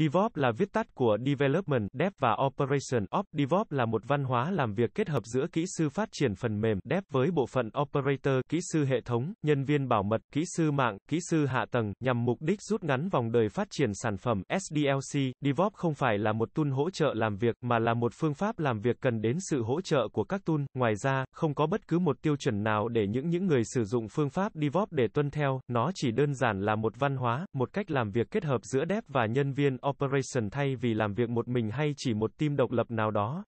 DevOps là viết tắt của Development, Dev và Operation Op. DevOps là một văn hóa làm việc kết hợp giữa kỹ sư phát triển phần mềm, Dev với bộ phận Operator, kỹ sư hệ thống, nhân viên bảo mật, kỹ sư mạng, kỹ sư hạ tầng, nhằm mục đích rút ngắn vòng đời phát triển sản phẩm SDLC. DevOps không phải là một tool hỗ trợ làm việc, mà là một phương pháp làm việc cần đến sự hỗ trợ của các tool. Ngoài ra, không có bất cứ một tiêu chuẩn nào để những những người sử dụng phương pháp DevOps để tuân theo, nó chỉ đơn giản là một văn hóa, một cách làm việc kết hợp giữa Dev và nhân viên Operation thay vì làm việc một mình hay chỉ một team độc lập nào đó.